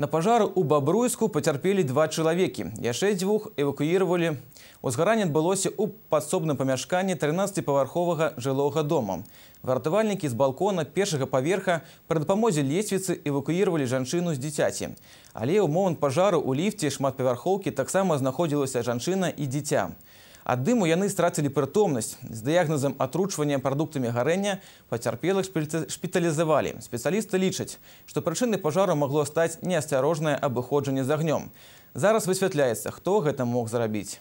На пажару ў Бабруйску пацярпелі два чалавекі. Яшчэ дзвюх эвакуіравалі. Узгаранне адбылося ў падсобным памяшканні 13павярховага жылога дома. Вартавальнікі з балкона першага паверха пры дапамозе лесвіцы эвакуіравалі жанчыну з дзіцяці. Але ў момант пажару ў ліфце шматпавярхоўкі таксама знаходзілася жанчына і дзіця. Ад дыму яны страцілі прытомнасць. З дыягназам атручвання прадуктамі гарэння пацярпелых шпіталізавалі. Спецыялісты лічаць, што прычыны пажару магло стаць неасцярожнае абыходжанне з агнём. Зараз высвятляецца, хто гэта мог зрабіць.